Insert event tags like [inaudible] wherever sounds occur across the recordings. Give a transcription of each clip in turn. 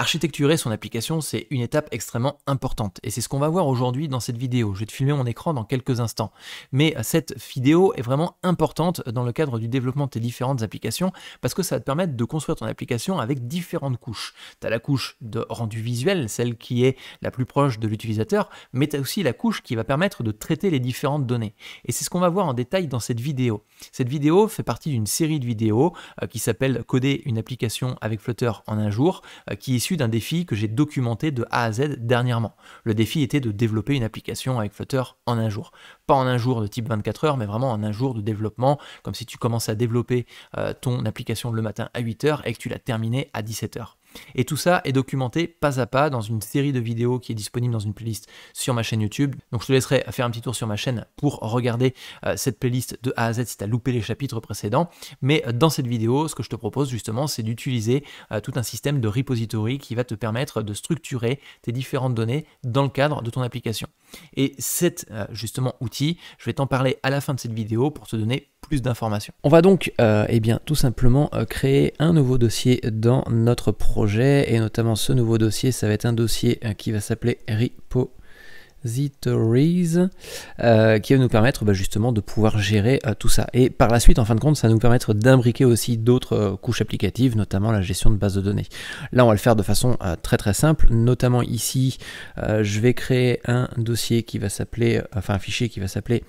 Architecturer son application, c'est une étape extrêmement importante et c'est ce qu'on va voir aujourd'hui dans cette vidéo. Je vais te filmer mon écran dans quelques instants. Mais euh, cette vidéo est vraiment importante dans le cadre du développement de différentes applications parce que ça va te permettre de construire ton application avec différentes couches. Tu as la couche de rendu visuel, celle qui est la plus proche de l'utilisateur, mais tu as aussi la couche qui va permettre de traiter les différentes données. Et c'est ce qu'on va voir en détail dans cette vidéo. Cette vidéo fait partie d'une série de vidéos euh, qui s'appelle Coder une application avec Flutter en un jour, euh, qui est d'un défi que j'ai documenté de A à Z dernièrement. Le défi était de développer une application avec Flutter en un jour. Pas en un jour de type 24 heures, mais vraiment en un jour de développement, comme si tu commençais à développer euh, ton application le matin à 8 heures et que tu l'as terminée à 17 heures. Et tout ça est documenté pas à pas dans une série de vidéos qui est disponible dans une playlist sur ma chaîne YouTube. Donc je te laisserai faire un petit tour sur ma chaîne pour regarder euh, cette playlist de A à Z si tu as loupé les chapitres précédents. Mais euh, dans cette vidéo, ce que je te propose justement, c'est d'utiliser euh, tout un système de repository qui va te permettre de structurer tes différentes données dans le cadre de ton application. Et cet justement outil, je vais t'en parler à la fin de cette vidéo pour te donner plus d'informations. On va donc euh, eh bien, tout simplement euh, créer un nouveau dossier dans notre projet, et notamment ce nouveau dossier, ça va être un dossier euh, qui va s'appeler Repositories qui va nous permettre bah, justement de pouvoir gérer tout ça. Et par la suite, en fin de compte, ça va nous permettre d'imbriquer aussi d'autres couches applicatives, notamment la gestion de bases de données. Là, on va le faire de façon très très simple, notamment ici, je vais créer un dossier qui va s'appeler, enfin un fichier qui va s'appeler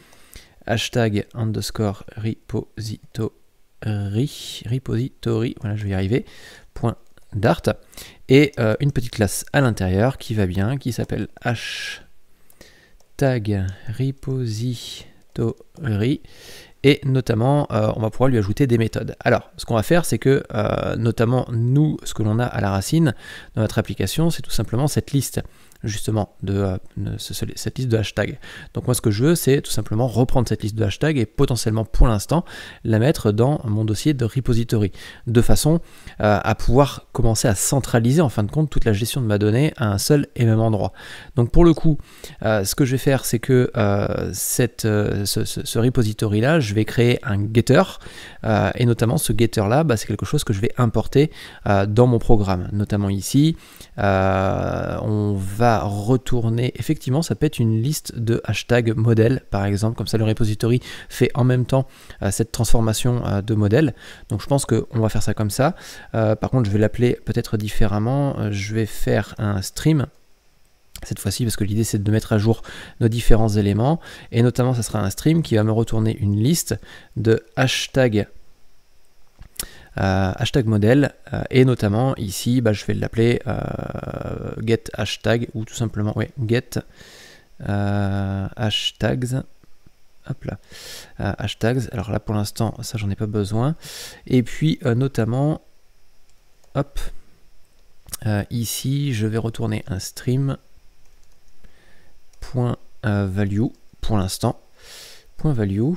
hashtag underscore repository, repository, voilà, je vais y arriver, point dart, et euh, une petite classe à l'intérieur qui va bien, qui s'appelle hashtag repository, et notamment euh, on va pouvoir lui ajouter des méthodes. Alors ce qu'on va faire c'est que euh, notamment nous ce que l'on a à la racine dans notre application c'est tout simplement cette liste justement de, euh, cette liste de hashtags. Donc moi ce que je veux c'est tout simplement reprendre cette liste de hashtags et potentiellement pour l'instant la mettre dans mon dossier de repository de façon euh, à pouvoir commencer à centraliser en fin de compte toute la gestion de ma donnée à un seul et même endroit. Donc pour le coup euh, ce que je vais faire c'est que ce, repository là je vais créer un getter et notamment ce getter là bah, c'est quelque chose que je vais importer dans mon programme. Notamment ici on va retourner, effectivement, ça peut être une liste de hashtags modèle par exemple, comme ça le repository fait en même temps euh, cette transformation euh, de modèle. Donc je pense qu'on va faire ça comme ça. Euh, par contre, je vais l'appeler peut-être différemment. Je vais faire un stream cette fois-ci parce que l'idée c'est de mettre à jour nos différents éléments et notamment ça sera un stream qui va me retourner une liste de hashtags euh, hashtag modèle, euh, et notamment ici, bah, je vais l'appeler euh, get hashtag ou tout simplement get hashtags. Hop là, hashtags. Alors là, pour l'instant, ça, j'en ai pas besoin. Et puis, notamment, hop, ici, je vais retourner un stream value pour l'instant. value.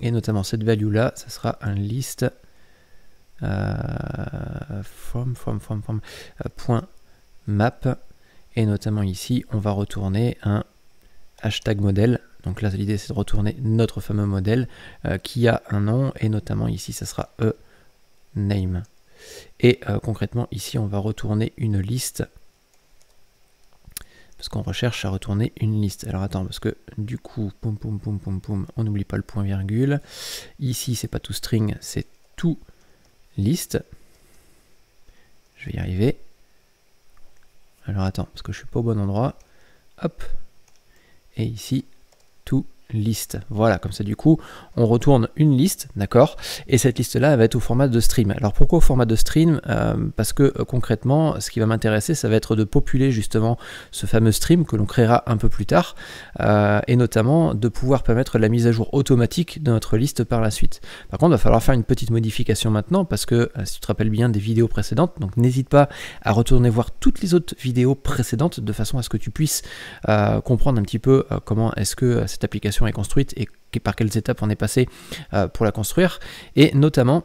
Et notamment cette value là, ça sera un list euh, from, from, from, from, euh, point map. Et notamment ici, on va retourner un hashtag modèle. Donc là, l'idée, c'est de retourner notre fameux modèle euh, qui a un nom, et notamment ici, ça sera e name. Et concrètement, ici, on va retourner une liste, parce qu'on recherche à retourner une liste. Alors attends, parce que du coup, on n'oublie pas le point virgule. Ici, c'est pas tout string, c'est tout liste. Je vais y arriver. Alors attends, parce que je suis pas au bon endroit. Hop. Et ici, liste. Voilà, comme ça du coup, on retourne une liste, d'accord Et cette liste-là, elle va être au format de stream. Alors pourquoi au format de stream euh, Parce que euh, concrètement, ce qui va m'intéresser, ça va être de populer justement ce fameux stream que l'on créera un peu plus tard, euh, et notamment de pouvoir permettre la mise à jour automatique de notre liste par la suite. Par contre, il va falloir faire une petite modification maintenant, parce que si tu te rappelles bien des vidéos précédentes, donc n'hésite pas à retourner voir toutes les autres vidéos précédentes de façon à ce que tu puisses comprendre un petit peu comment est-ce que cette application est construite et par quelles étapes on est passé euh, pour la construire. Et notamment,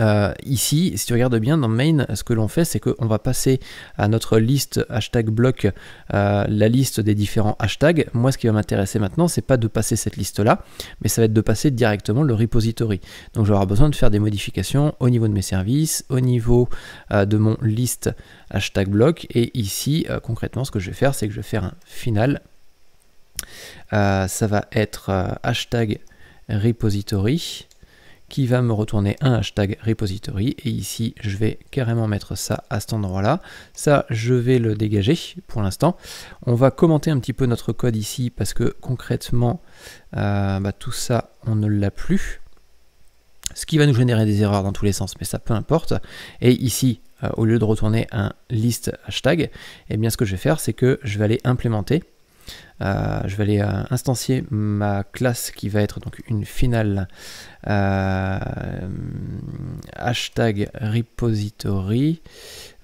euh, ici, si tu regardes bien dans main, ce que l'on fait, c'est qu'on va passer à notre liste hashtag bloc, euh, la liste des différents hashtags. Moi, ce qui va m'intéresser maintenant, c'est pas de passer cette liste-là, mais ça va être de passer directement le repository. Donc, j'aurai besoin de faire des modifications au niveau de mes services, au niveau de mon liste hashtag bloc. Et ici, concrètement, ce que je vais faire, c'est que je vais faire un final euh, ça va être euh, hashtag repository qui va me retourner un hashtag repository et ici je vais carrément mettre ça à cet endroit là ça je vais le dégager pour l'instant on va commenter un petit peu notre code ici parce que concrètement euh, bah, tout ça on ne l'a plus ce qui va nous générer des erreurs dans tous les sens mais ça peu importe et ici au lieu de retourner un list hashtag et eh bien ce que je vais faire c'est que je vais aller implémenter euh, je vais aller euh, instancier ma classe qui va être donc une finale euh, hashtag repository.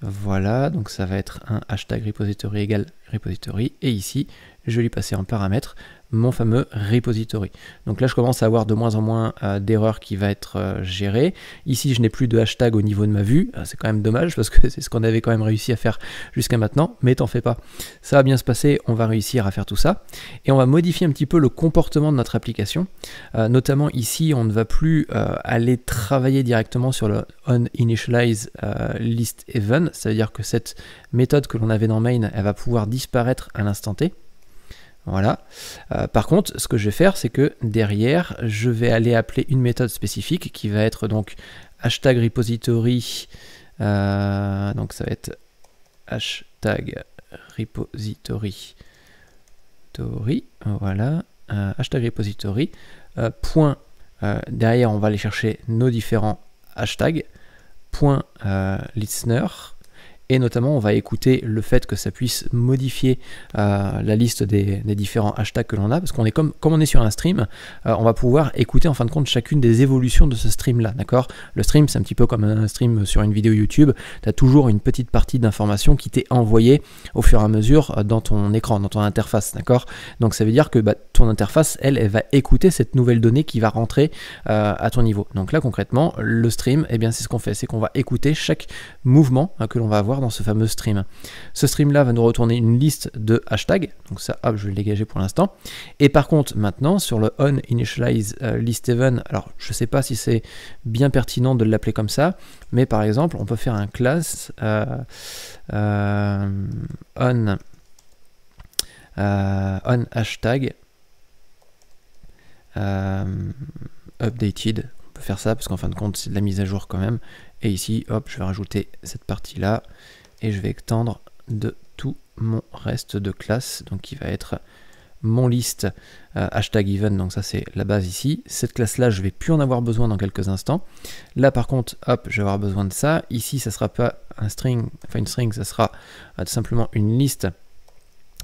Voilà, donc ça va être un hashtag repository égale repository. Et ici, je vais lui passer en paramètre mon fameux repository. Donc là, je commence à avoir de moins en moins euh, d'erreurs qui va être euh, gérées. Ici, je n'ai plus de hashtag au niveau de ma vue. Euh, c'est quand même dommage parce que [laughs] c'est ce qu'on avait quand même réussi à faire jusqu'à maintenant. Mais t'en fais pas. Ça va bien se passer. On va réussir à faire tout ça. Et on va modifier un petit peu le comportement de notre application. notamment ici, on ne va plus aller travailler directement sur le initialize list event. C'est-à-dire que cette méthode que l'on avait dans main, elle va pouvoir disparaître à l'instant T. Voilà. Euh, par contre, ce que je vais faire, c'est que derrière, je vais aller appeler une méthode spécifique qui va être donc hashtag repository. Euh, donc ça va être hashtag repository. voilà. Euh, hashtag repository. point. derrière, on va aller chercher nos différents hashtags. Point listener et notamment on va écouter le fait que ça puisse modifier euh, la liste des, différents hashtags que l'on a, parce qu'on est comme, comme on est sur un stream, euh, on va pouvoir écouter en fin de compte chacune des évolutions de ce stream là, d'accord Le stream c'est un petit peu comme un stream sur une vidéo YouTube, tu as toujours une petite partie d'information qui t'est envoyée au fur et à mesure euh, dans ton écran, dans ton interface, d'accord Donc ça veut dire que bah, ton interface, elle, elle va écouter cette nouvelle donnée qui va rentrer à ton niveau. Donc là concrètement, le stream, eh bien c'est ce qu'on fait, c'est qu'on va écouter chaque mouvement hein, que l'on va avoir dans ce fameux stream. Ce stream là va nous retourner une liste de hashtags, donc ça hop, je vais le dégager pour l'instant. Et par contre, maintenant sur le on initialize euh, list alors je ne sais pas si c'est bien pertinent de l'appeler comme ça, mais par exemple, on peut faire un class euh, euh, on, on hashtag updated. On peut faire ça parce qu'en fin de compte, c'est de la mise à jour quand même. Et ici, hop, je vais rajouter cette partie-là et je vais étendre de tout mon reste de classe, donc qui va être mon liste euh, hashtag even, donc ça c'est la base ici. Cette classe-là, je vais plus en avoir besoin dans quelques instants. Là par contre, hop, je vais avoir besoin de ça. Ici, ça sera pas un string, enfin une string, ça sera euh, tout simplement une liste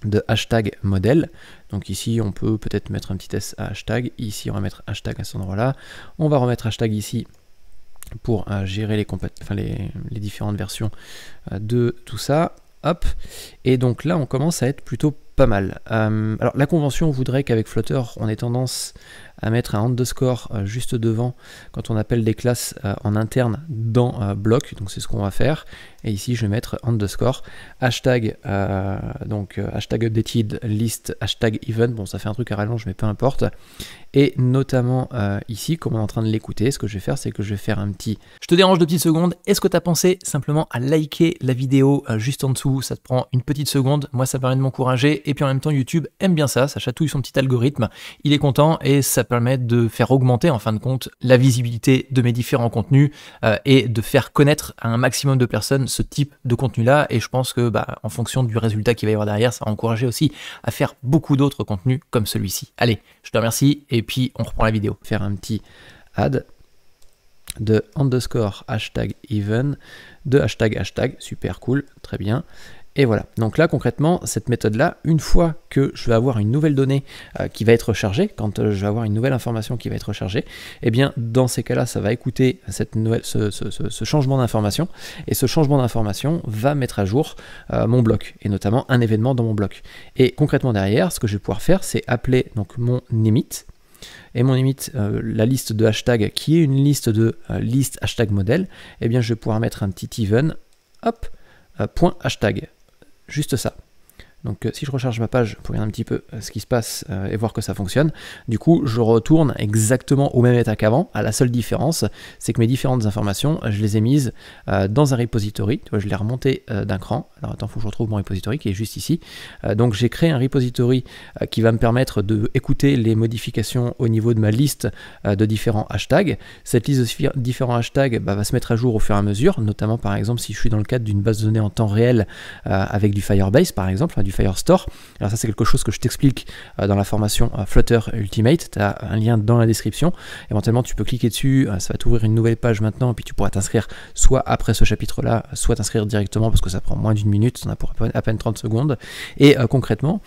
de hashtag modèle. Donc ici, on peut peut-être mettre un petit s à hashtag. Ici, on va mettre hashtag à cet endroit-là. On va remettre hashtag ici pour euh, gérer les, les, différentes versions euh, de tout ça. Hop. Et donc là, on commence à être plutôt pas mal. Euh, alors la convention voudrait qu'avec Flutter, on ait tendance à mettre un underscore euh, juste devant quand on appelle des classes euh, en interne dans bloc, donc c'est ce qu'on va faire. Et ici je vais mettre underscore, hashtag, donc hashtag updated, list, hashtag event, bon ça fait un truc à rallonge mais peu importe. Et notamment ici, comme on est en train de l'écouter, ce que je vais faire c'est que je vais faire un petit... Je te dérange de petites secondes, est-ce que tu as pensé simplement à liker la vidéo juste en dessous Ça te prend une petite seconde, moi ça permet de m'encourager et puis en même temps YouTube aime bien ça, ça chatouille son petit algorithme, il est content et ça permet de faire augmenter en fin de compte la visibilité de mes différents contenus euh, et de faire connaître à un maximum de personnes ce type de contenu-là et je pense que bah, en fonction du résultat qu'il va y avoir derrière, ça va encourager aussi à faire beaucoup d'autres contenus comme celui-ci. Allez, je te remercie et puis on reprend la vidéo. Faire un petit ad de underscore hashtag even de hashtag hashtag super cool très bien et voilà. Donc là, concrètement, cette méthode-là, une fois que je vais avoir une nouvelle donnée euh, qui va être chargée, quand euh, je vais avoir une nouvelle information qui va être chargée, eh bien, dans ces cas-là, ça va écouter cette nouvelle, ce, changement d'information. Et ce changement d'information va mettre à jour euh, mon bloc, et notamment un événement dans mon bloc. Et concrètement, derrière, ce que je vais pouvoir faire, c'est appeler donc mon emit, et mon limite, la liste de hashtags qui est une liste de liste hashtag modèle, eh bien je vais pouvoir mettre un petit even, hop, hashtag juste ça. Donc euh, si je recharge ma page pour regarder un petit peu euh, ce qui se passe euh, et voir que ça fonctionne, du coup je retourne exactement au même état qu'avant. À la seule différence, c'est que mes différentes informations, je les ai mises dans un repository. Je l'ai remonté d'un cran. Alors attends, faut que je retrouve mon repository qui est juste ici. donc j'ai créé un repository qui va me permettre d'écouter les modifications au niveau de ma liste de différents hashtags. Cette liste de différents hashtags bah, va se mettre à jour au fur et à mesure, notamment par exemple si je suis dans le cadre d'une base de données en temps réel avec du Firebase par exemple, Firestore, Alors ça c'est quelque chose que je t'explique euh, dans la formation euh, Flutter Ultimate, tu as un lien dans la description. Éventuellement tu peux cliquer dessus, euh, ça va t'ouvrir une nouvelle page maintenant, et puis tu pourras t'inscrire soit après ce chapitre-là, soit t'inscrire directement parce que ça prend moins d'une minute, ça en a pour à peine 30 secondes. Et concrètement,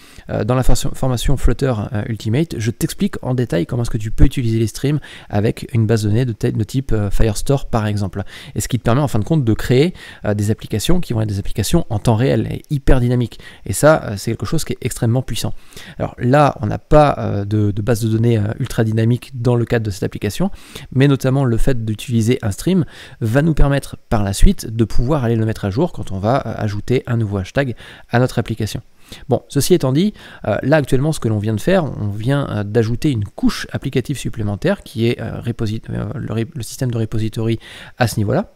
dans la formation Flutter Ultimate, je t'explique en détail comment est-ce que tu peux utiliser les streams avec une base de données de, type Firestore par exemple. Et ce qui te permet en fin de compte de créer des applications qui vont être des applications en temps réel et hyper dynamiques. Et ça, euh, c'est quelque chose qui est extrêmement puissant. Alors là, on n'a pas euh, de, base de données euh, ultra dynamique dans le cadre de cette application, mais notamment le fait d'utiliser un stream va nous permettre par la suite de pouvoir aller le mettre à jour quand on va ajouter un nouveau hashtag à notre application. Bon, ceci étant dit, là actuellement ce que l'on vient de faire, on vient d'ajouter une couche applicative supplémentaire qui est le, système de repository à ce niveau-là.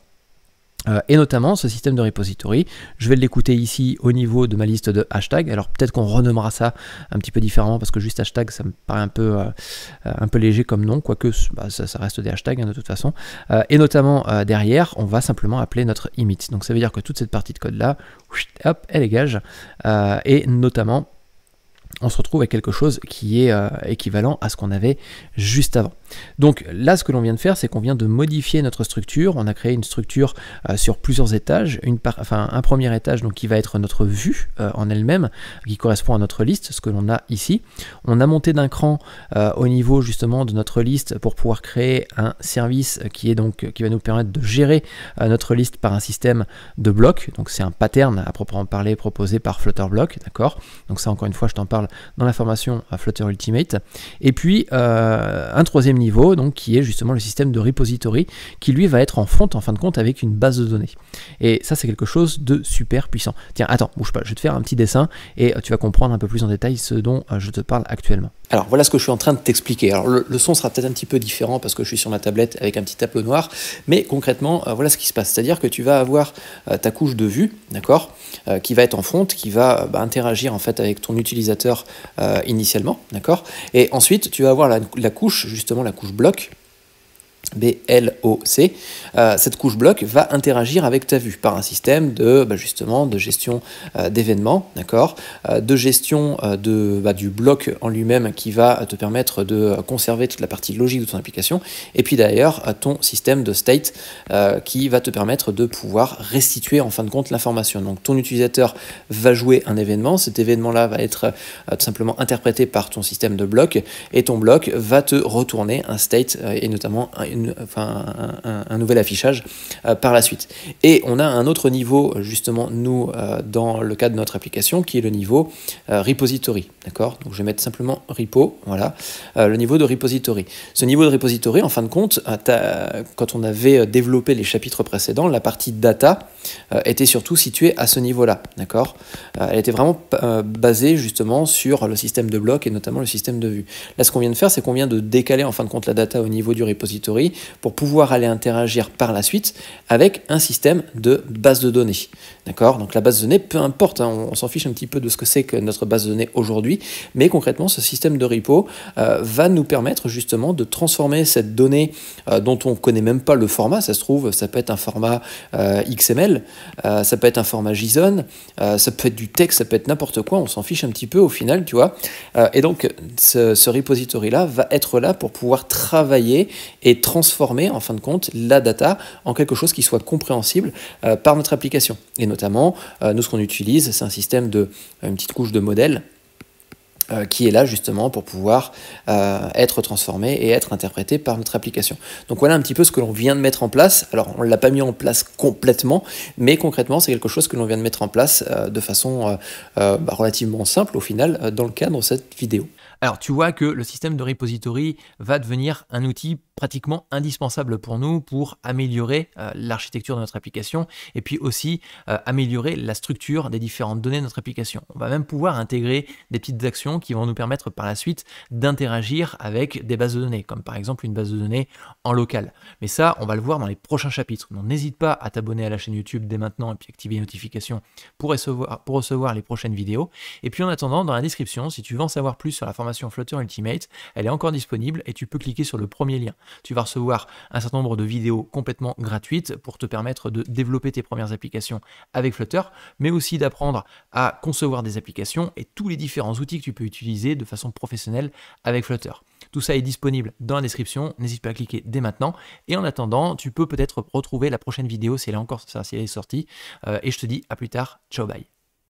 Euh, et notamment ce système de repository, je vais l'écouter ici au niveau de ma liste de hashtags. Alors peut-être qu'on renommera ça un petit peu différemment parce que juste hashtag ça me paraît un peu, euh, euh, un peu léger comme nom, quoique bah, ça, reste des hashtags hein, de toute façon. et notamment derrière, on va simplement appeler notre image, Donc ça veut dire que toute cette partie de code là, hop, elle dégage. et notamment on se retrouve à quelque chose qui est euh, équivalent à ce qu'on avait juste avant. Donc là, ce que l'on vient de faire, c'est qu'on vient de modifier notre structure. On a créé une structure euh, sur plusieurs étages, une par... enfin un premier étage donc qui va être notre vue euh, en elle-même, qui correspond à notre liste, ce que l'on a ici. On a monté d'un cran au niveau justement de notre liste pour pouvoir créer un service qui est donc qui va nous permettre de gérer notre liste par un système de blocs. Donc c'est un pattern à proprement parler proposé par Flutterblock, d'accord. Donc ça encore une fois, je t'en parle dans la formation Flutter Ultimate. Et puis euh, un troisième niveau, donc qui est justement le système de repository, qui lui va être en front en fin de compte avec une base de données. Et ça c'est quelque chose de super puissant. Tiens, attends, bouge pas, je vais te faire un petit dessin et tu vas comprendre un peu plus en détail ce dont euh, je te parle actuellement. Alors voilà ce que je suis en train de t'expliquer. Alors le, son sera peut-être un petit peu différent parce que je suis sur ma tablette avec un petit tableau noir, mais concrètement euh, voilà ce qui se passe. C'est-à-dire que tu vas avoir ta couche de vue, d'accord, qui va être en front, qui va bah, interagir en fait avec ton utilisateur euh, initialement, d'accord Et ensuite, tu vas avoir la, la couche, justement la couche bloc, BLOC, euh, cette couche bloc va interagir avec ta vue par un système de bah, justement de gestion euh, d'événements, d'accord, euh, de gestion de, bah, du bloc en lui-même qui va te permettre de conserver toute la partie logique de ton application, et puis d'ailleurs ton système de state qui va te permettre de pouvoir restituer en fin de compte l'information. Donc ton utilisateur va jouer un événement, cet événement-là va être tout simplement interprété par ton système de bloc, et ton bloc va te retourner un state et notamment un un, nouvel affichage euh, par la suite. Et on a un autre niveau, justement, nous, euh, dans le cadre de notre application, qui est le niveau euh, repository. D'accord Donc je vais mettre simplement repo, voilà, euh, le niveau de repository. Ce niveau de repository, en fin de compte, euh, quand on avait euh, développé les chapitres précédents, la partie data était surtout située à ce niveau-là, d'accord Elle était vraiment basée justement sur le système de blocs et notamment le système de vue. Là, ce qu'on vient de faire, c'est qu'on vient de décaler en fin de compte la data au niveau du repository pour pouvoir aller interagir par la suite avec un système de base de données, d'accord Donc la base de données, peu importe, hein, on s'en fiche un petit peu de ce que c'est que notre base de données aujourd'hui, mais concrètement, ce système de repo euh, va nous permettre justement de transformer cette donnée euh, dont on ne connaît même pas le format. Ça se trouve, ça peut être un format euh, XML, ça peut être un format JSON, ça peut être du texte, ça peut être n'importe quoi. On s'en fiche un petit peu au final, tu vois. et donc, ce, ce repository-là va être là pour pouvoir travailler et transformer en fin de compte la data en quelque chose qui soit compréhensible par notre application. Et notamment, nous, ce qu'on utilise, c'est un système de une petite couche de modèle euh, qui est là justement pour pouvoir euh, être transformé et être interprété par notre application. Donc voilà un petit peu ce que l'on vient de mettre en place. Alors on ne l'a pas mis en place complètement, mais concrètement c'est quelque chose que l'on vient de mettre en place euh, de façon bah, relativement simple au final dans le cadre de cette vidéo. Alors tu vois que le système de repository va devenir un outil pratiquement indispensable pour nous pour améliorer euh, l'architecture de notre application et puis aussi euh, améliorer la structure des différentes données de notre application. On va même pouvoir intégrer des petites actions qui vont nous permettre par la suite d'interagir avec des bases de données, comme par exemple une base de données en local. Mais ça, on va le voir dans les prochains chapitres. Donc n'hésite pas à t'abonner à la chaîne YouTube dès maintenant et puis activer les notifications pour recevoir, pour recevoir les prochaines vidéos. Et puis en attendant, dans la description, si tu veux en savoir plus sur la formation Flutter Ultimate, elle est encore disponible et tu peux cliquer sur le premier lien. Tu vas recevoir un certain nombre de vidéos complètement gratuites pour te permettre de développer tes premières applications avec Flutter, mais aussi d'apprendre à concevoir des applications et tous les différents outils que tu peux utiliser de façon professionnelle avec Flutter. Tout ça est disponible dans la description, n'hésite pas à cliquer dès maintenant. Et en attendant, tu peux peut-être retrouver la prochaine vidéo si elle est encore sortie. Euh, et je te dis à plus tard, ciao bye.